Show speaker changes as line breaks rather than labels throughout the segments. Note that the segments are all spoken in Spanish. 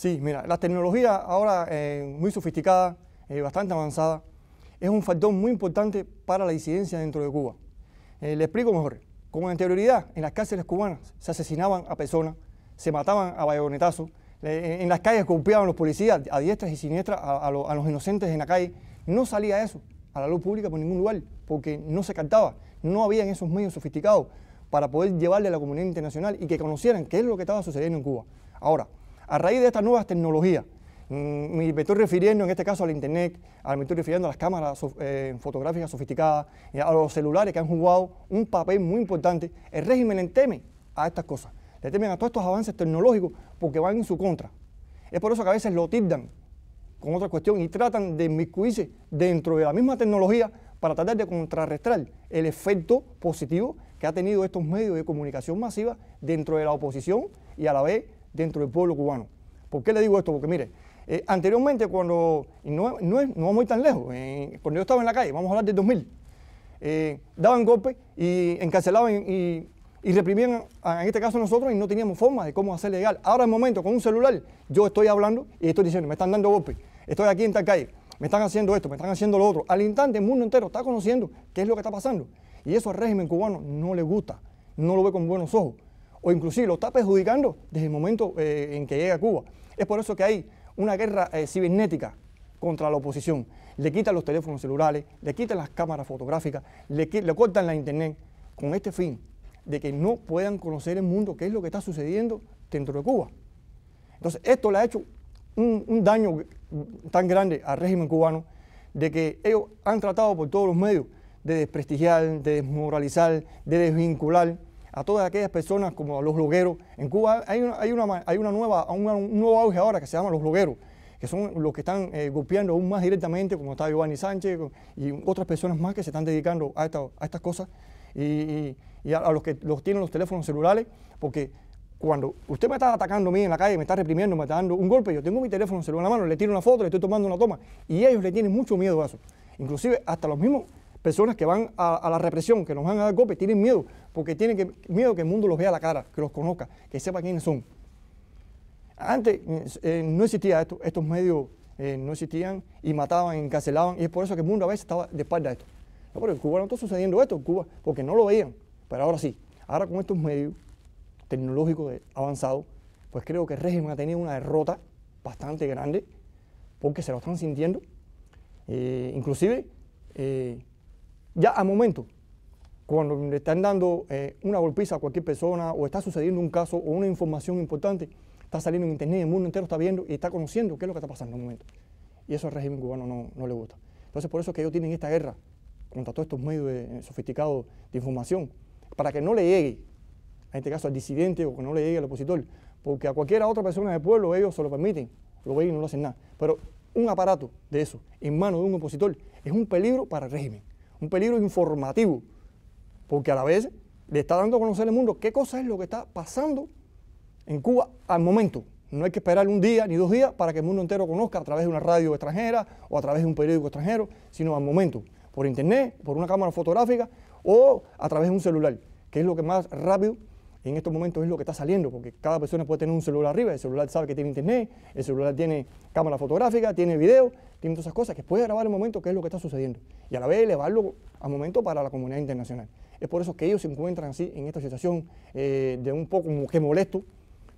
Sí, mira, la tecnología ahora eh, muy sofisticada, eh, bastante avanzada, es un factor muy importante para la disidencia dentro de Cuba. Eh, le explico mejor. Con anterioridad, en las cárceles cubanas se asesinaban a personas, se mataban a bayonetazos, en las calles golpeaban los policías a diestras y siniestras a, los inocentes en la calle. No salía eso a la luz pública por ningún lugar, porque no se captaba, no habían esos medios sofisticados para poder llevarle a la comunidad internacional y que conocieran qué es lo que estaba sucediendo en Cuba. Ahora, a raíz de estas nuevas tecnologías, mm, me estoy refiriendo en este caso al Internet, me estoy refiriendo a las cámaras eh, fotográficas sofisticadas, a los celulares que han jugado un papel muy importante. El régimen le teme a estas cosas, le temen a todos estos avances tecnológicos porque van en su contra. Es por eso que a veces lo tildan con otra cuestión y tratan de inmiscuirse dentro de la misma tecnología para tratar de contrarrestar el efecto positivo que ha tenido estos medios de comunicación masiva dentro de la oposición y a la vez dentro del pueblo cubano. ¿Por qué le digo esto? Porque mire, eh, anteriormente cuando, no, es, no, vamos a ir tan lejos, cuando yo estaba en la calle, vamos a hablar del 2000, eh, daban golpes y encarcelaban y, reprimían, en este caso nosotros, y no teníamos forma de cómo hacer legal. Ahora en el momento, con un celular, yo estoy hablando y estoy diciendo, me están dando golpes, estoy aquí en tal calle, me están haciendo esto, me están haciendo lo otro. Al instante el mundo entero está conociendo qué es lo que está pasando. Y eso al régimen cubano no le gusta, no lo ve con buenos ojos o inclusive lo está perjudicando desde el momento eh, en que llega a Cuba. Es por eso que hay una guerra eh, cibernética contra la oposición. Le quitan los teléfonos celulares, le quitan las cámaras fotográficas, le, cortan la internet con este fin de que no puedan conocer el mundo qué es lo que está sucediendo dentro de Cuba. Entonces, esto le ha hecho un, un daño tan grande al régimen cubano de que ellos han tratado por todos los medios de desprestigiar, de desmoralizar, de desvincular a todas aquellas personas como a los blogueros. En Cuba hay, una, hay, una, hay una nueva, un nuevo auge ahora que se llama los blogueros, que son los que están eh, golpeando aún más directamente, como está Giovanni Sánchez y otras personas más que se están dedicando a, a estas cosas y, a, a, los que los tienen los teléfonos celulares, porque cuando usted me está atacando a mí en la calle, me está reprimiendo, me está dando un golpe, yo tengo mi teléfono celular en la mano, le tiro una foto, le estoy tomando una toma, y ellos le tienen mucho miedo a eso. Inclusive hasta los mismos personas que van a, la represión, que nos van a dar golpes, tienen miedo, porque tienen miedo que el mundo los vea a la cara, que los conozca, que sepa quiénes son. Antes eh, no existía esto, estos medios eh, no existían y mataban, encarcelaban, y es por eso que el mundo a veces estaba de espalda a esto. No, pero en Cuba no está sucediendo esto, en Cuba, porque no lo veían, pero ahora sí. Ahora con estos medios tecnológicos avanzados, pues creo que el régimen ha tenido una derrota bastante grande, porque se lo están sintiendo. Eh, inclusive, ya a momento, cuando le están dando eh, una golpiza a cualquier persona o está sucediendo un caso o una información importante, está saliendo en internet, el mundo entero está viendo y está conociendo qué es lo que está pasando en el momento. Y eso al régimen cubano no, le gusta. Entonces por eso es que ellos tienen esta guerra contra todos estos medios eh, sofisticados de información, para que no le llegue, en este caso al disidente o que no le llegue al opositor, porque a cualquiera otra persona del pueblo ellos se lo permiten, lo ven y no lo hacen nada. Pero un aparato de eso en manos de un opositor es un peligro para el régimen un peligro informativo, porque a la vez le está dando a conocer al mundo qué cosa es lo que está pasando en Cuba al momento. No hay que esperar un día ni dos días para que el mundo entero conozca a través de una radio extranjera o a través de un periódico extranjero, sino al momento, por internet, por una cámara fotográfica o a través de un celular, que es lo que más rápido en estos momentos es lo que está saliendo, porque cada persona puede tener un celular arriba, el celular sabe que tiene internet, el celular tiene cámara fotográfica, tiene video, tiene todas esas cosas, que puede grabar el momento que es lo que está sucediendo y a la vez elevarlo a momento para la comunidad internacional. Es por eso que ellos se encuentran así en esta situación eh, de un poco como que molesto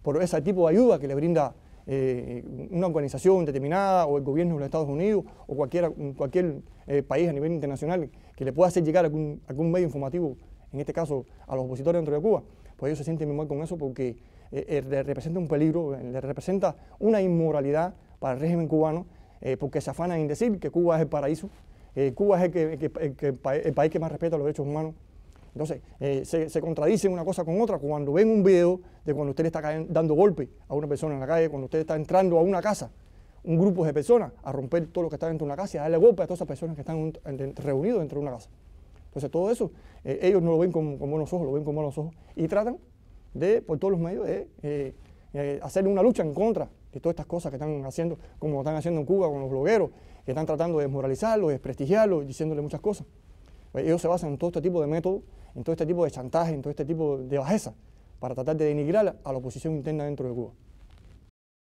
por ese tipo de ayuda que le brinda eh, una organización determinada o el gobierno de los Estados Unidos o cualquier, cualquier eh, país a nivel internacional que le pueda hacer llegar algún, algún medio informativo, en este caso a los opositores dentro de Cuba pues ellos se sienten muy mal con eso porque eh, eh, representa un peligro, le representa una inmoralidad para el régimen cubano, eh, porque se afanan en decir que Cuba es el paraíso, Cuba es el, país que más respeta los derechos humanos. Entonces, se, contradicen una cosa con otra. Cuando ven un video de cuando usted le está dando golpe a una persona en la calle, cuando usted está entrando a una casa, un grupo de personas a romper todo lo que está dentro de una casa y a darle golpe a todas esas personas que están reunidas dentro de una casa. Entonces todo eso eh, ellos no lo ven con, con, buenos ojos, lo ven con malos ojos y tratan de, por todos los medios, de eh, eh, hacer una lucha en contra de todas estas cosas que están haciendo, como están haciendo en Cuba con los blogueros, que están tratando de desmoralizarlo, desprestigiarlo, diciéndole muchas cosas. Ellos se basan en todo este tipo de métodos, en todo este tipo de chantaje, en todo este tipo de bajeza, para tratar de denigrar a la oposición interna dentro de Cuba.